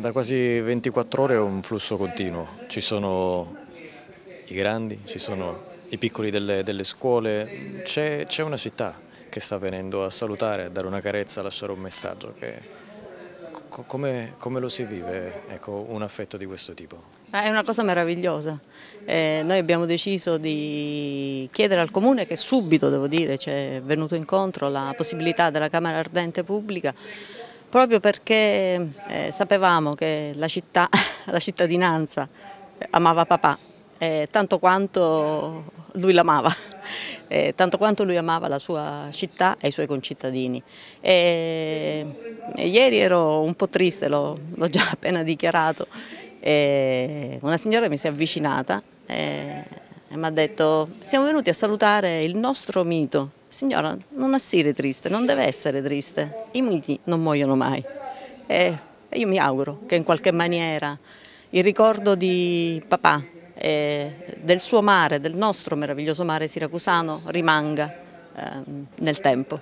Da quasi 24 ore è un flusso continuo, ci sono i grandi, ci sono i piccoli delle, delle scuole, c'è una città che sta venendo a salutare, a dare una carezza, a lasciare un messaggio. Che, come, come, lo si vive ecco, un affetto di questo tipo? Ah, è una cosa meravigliosa. Eh, noi abbiamo deciso di chiedere al Comune che subito, devo dire, ci è venuto incontro la possibilità della Camera Ardente Pubblica proprio perché eh, sapevamo che la città, la cittadinanza amava papà eh, tanto quanto lui l'amava, eh, tanto quanto lui amava la sua città e i suoi concittadini. E, e ieri ero un po' triste, l'ho già appena dichiarato, e una signora mi si è avvicinata e, eh, e mi ha detto siamo venuti a salutare il nostro mito signora non essere triste, non deve essere triste, i miti non muoiono mai eh, e io mi auguro che in qualche maniera il ricordo di papà e del suo mare, del nostro meraviglioso mare siracusano rimanga ehm, nel tempo.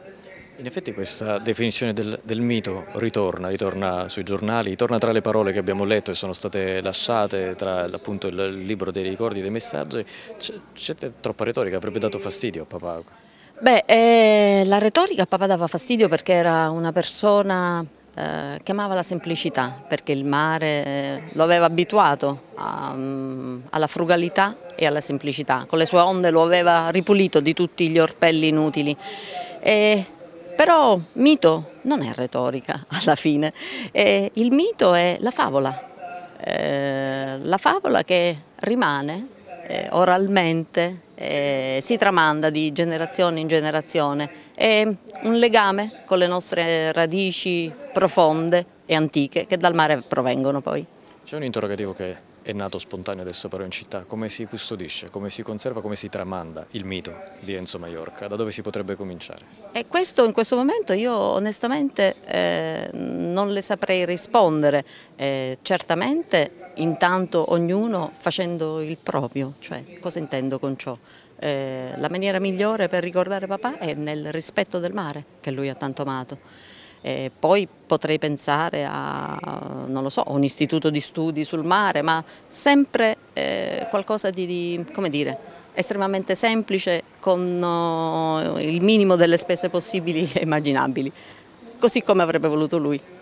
In effetti questa definizione del, del, mito ritorna, ritorna sui giornali, ritorna tra le parole che abbiamo letto e sono state lasciate, tra appunto il libro dei ricordi, dei messaggi, c'è troppa retorica, avrebbe dato fastidio a papà. Beh, eh, la retorica a papà dava fastidio perché era una persona eh, che amava la semplicità, perché il mare eh, lo aveva abituato a, mm, alla frugalità e alla semplicità, con le sue onde lo aveva ripulito di tutti gli orpelli inutili. E però mito non è retorica alla fine, eh, il mito è la favola, eh, la favola che rimane eh, oralmente, eh, si tramanda di generazione in generazione, è un legame con le nostre radici profonde e antiche che dal mare provengono poi. C'è un interrogativo che è nato spontaneo adesso però in città, come si custodisce, come si conserva, come si tramanda il mito di Enzo Maiorca, da dove si potrebbe cominciare? E questo in questo momento io onestamente eh, non le saprei rispondere, eh, certamente intanto ognuno facendo il proprio, cioè cosa intendo con ciò? Eh, la maniera migliore per ricordare papà è nel rispetto del mare che lui ha tanto amato. Eh, poi potrei pensare a, so, un istituto di studi sul mare, ma sempre eh, qualcosa di, di, come dire, estremamente semplice con oh, il minimo delle spese possibili e immaginabili, così come avrebbe voluto lui.